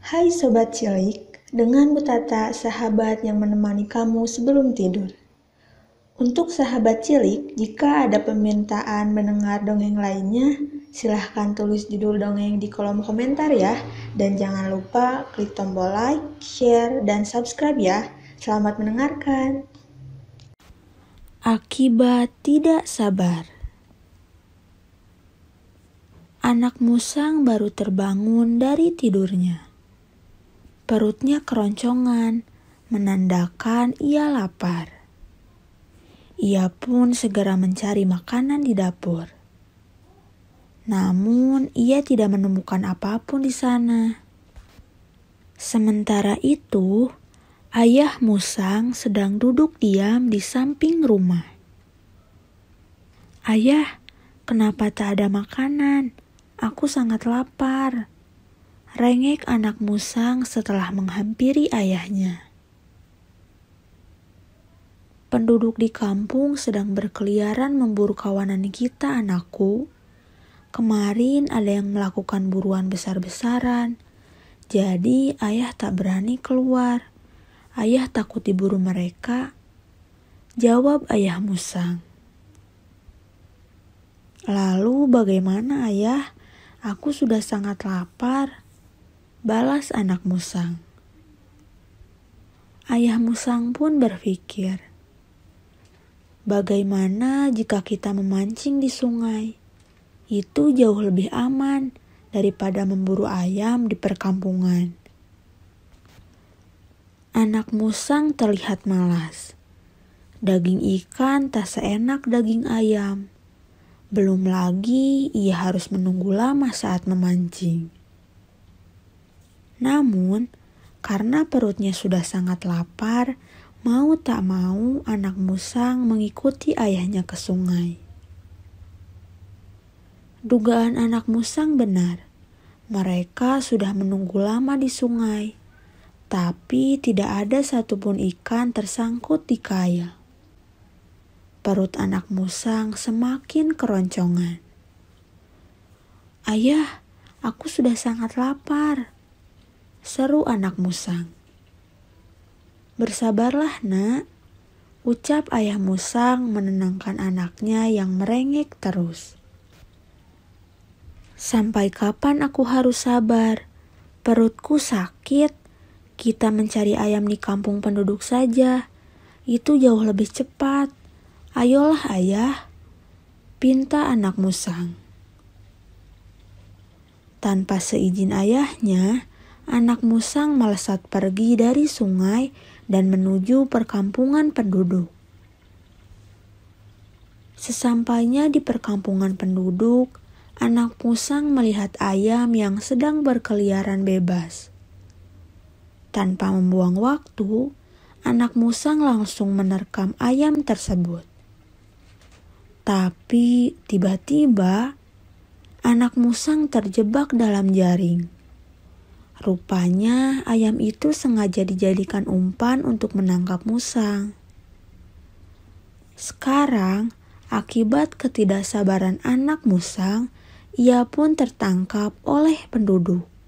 Hai Sobat Cilik, dengan Butata sahabat yang menemani kamu sebelum tidur. Untuk sahabat cilik, jika ada permintaan mendengar dongeng lainnya, silahkan tulis judul dongeng di kolom komentar ya. Dan jangan lupa klik tombol like, share, dan subscribe ya. Selamat mendengarkan. Akibat tidak sabar Anak musang baru terbangun dari tidurnya Perutnya keroncongan, menandakan ia lapar. Ia pun segera mencari makanan di dapur. Namun, ia tidak menemukan apapun di sana. Sementara itu, ayah Musang sedang duduk diam di samping rumah. Ayah, kenapa tak ada makanan? Aku sangat lapar, rengek anak musang setelah menghampiri ayahnya. Penduduk di kampung sedang berkeliaran memburu kawanan kita, anakku. Kemarin ada yang melakukan buruan besar-besaran, jadi ayah tak berani keluar. Ayah takut diburu mereka. Jawab ayah musang. Lalu bagaimana ayah? Aku sudah sangat lapar. Balas anak musang. Ayah musang pun berpikir, "Bagaimana jika kita memancing di sungai? Itu jauh lebih aman daripada memburu ayam di perkampungan." Anak musang terlihat malas. Daging ikan tak seenak daging ayam. Belum lagi ia harus menunggu lama saat memancing. Namun, karena perutnya sudah sangat lapar, mau tak mau anak musang mengikuti ayahnya ke sungai. Dugaan anak musang benar. Mereka sudah menunggu lama di sungai, tapi tidak ada satupun ikan tersangkut di kaya. Perut anak musang semakin keroncongan. Ayah, aku sudah sangat lapar seru anak musang. Bersabarlah nak, ucap ayah musang menenangkan anaknya yang merengek terus. Sampai kapan aku harus sabar? Perutku sakit. Kita mencari ayam di kampung penduduk saja. Itu jauh lebih cepat. Ayolah ayah, pinta anak musang. Tanpa seizin ayahnya, anak musang melesat pergi dari sungai dan menuju perkampungan penduduk. Sesampainya di perkampungan penduduk, anak musang melihat ayam yang sedang berkeliaran bebas. Tanpa membuang waktu, anak musang langsung menerkam ayam tersebut. Tapi tiba-tiba, anak musang terjebak dalam jaring. Rupanya ayam itu sengaja dijadikan umpan untuk menangkap musang. Sekarang, akibat ketidaksabaran anak musang, ia pun tertangkap oleh penduduk.